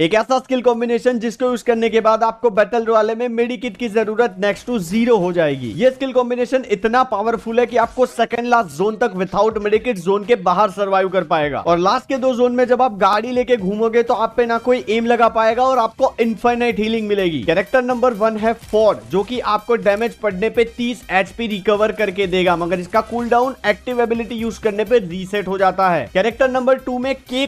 एक ऐसा skill combination जिसको यूज करने के बाद आपको बैटल रॉयले में मेडिकिट की जरूरत नेक्स्ट टू जीरो हो जाएगी ये स्किल कॉम्बिनेशन इतना पावरफुल है कि आपको सेकंड लास्ट जोन तक विदाउट मेडिकिट जोन के बाहर सर्वाइव कर पाएगा और लास्ट के दो जोन में जब आप गाड़ी लेके घूमोगे तो आप पे ना कोई एम लगा पाएगा और आपको इन्फाइनाइट हीलिंग मिलेगी कैरेक्टर नंबर वन है फोर्ड जो की आपको डैमेज पड़ने पे तीस एच रिकवर करके देगा मगर इसका cool down active ability use करने पे रीसेट हो जाता है कैरेक्टर नंबर टू में के